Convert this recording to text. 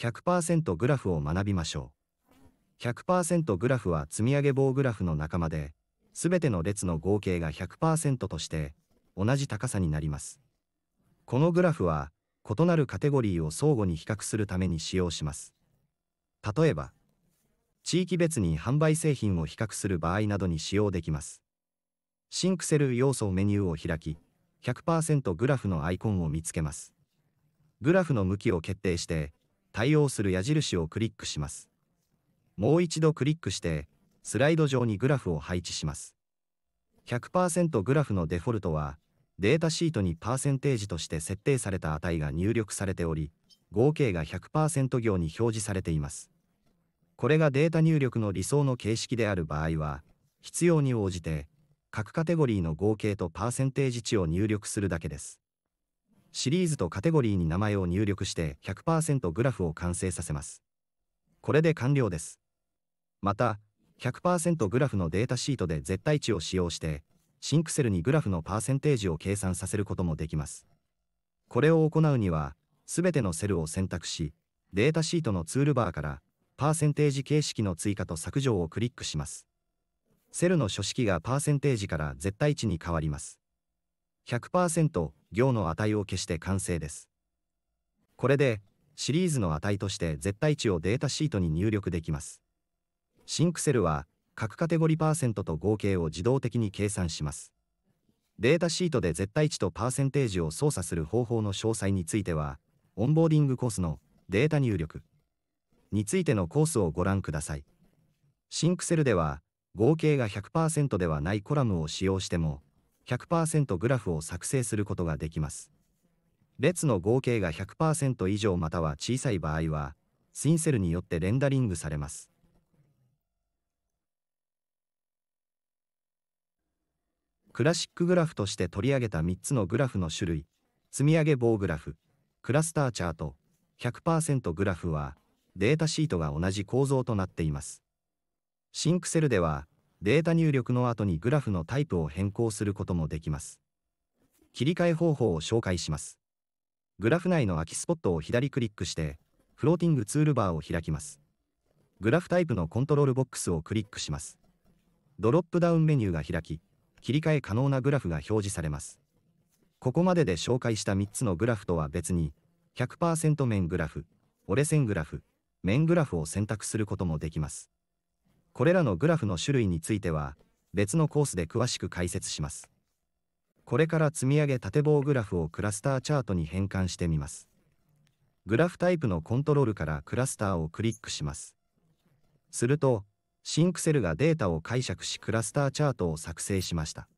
100%グラフを学びましょう。100%グラフは積み上げ棒グラフの仲間で、すべての列の合計が100%として、同じ高さになります。このグラフは、異なるカテゴリーを相互に比較するために使用します。例えば、地域別に販売製品を比較する場合などに使用できます。シンクセル要素メニューを開き、100%グラフのアイコンを見つけます。グラフの向きを決定して、対応する矢印をクリックします。もう一度クリックして、スライド上にグラフを配置します。100%グラフのデフォルトは、データシートにパーセンテージとして設定された値が入力されており、合計が100%行に表示されています。これがデータ入力の理想の形式である場合は、必要に応じて、各カテゴリーの合計とパーセンテージ値を入力するだけです。シリーズとカテゴリーに名前を入力して100%グラフを完成させます。これで完了です。また、100%グラフのデータシートで絶対値を使用して、シンクセルにグラフのパーセンテージを計算させることもできます。これを行うには、すべてのセルを選択し、データシートのツールバーから、パーセンテージ形式の追加と削除をクリックします。セルの書式がパーセンテージから絶対値に変わります。100%行の値を消して完成です。これで、シリーズの値として絶対値をデータシートに入力できます。シンクセルは、各カテゴリパーセントと合計を自動的に計算します。データシートで絶対値とパーセンテージを操作する方法の詳細については、オンボーディングコースのデータ入力についてのコースをご覧ください。シンクセルでは、合計が100%ではないコラムを使用しても、100%グラフを作成することができます。列の合計が100%以上または小さい場合は、スインセルによってレンダリングされます。クラシックグラフとして取り上げた3つのグラフの種類、積み上げ棒グラフ、クラスターチャート、100%グラフは、データシートが同じ構造となっています。シンクセルでは、データ入力の後にグラフのタイプを変更することもできます。切り替え方法を紹介します。グラフ内の空きスポットを左クリックして、フローティングツールバーを開きます。グラフタイプのコントロールボックスをクリックします。ドロップダウンメニューが開き、切り替え可能なグラフが表示されます。ここまでで紹介した3つのグラフとは別に、100%面グラフ、折れ線グラフ、面グラフを選択することもできます。これらのグラフの種類については、別のコースで詳しく解説します。これから積み上げ縦棒グラフをクラスターチャートに変換してみます。グラフタイプのコントロールからクラスターをクリックします。すると、シンクセルがデータを解釈しクラスターチャートを作成しました。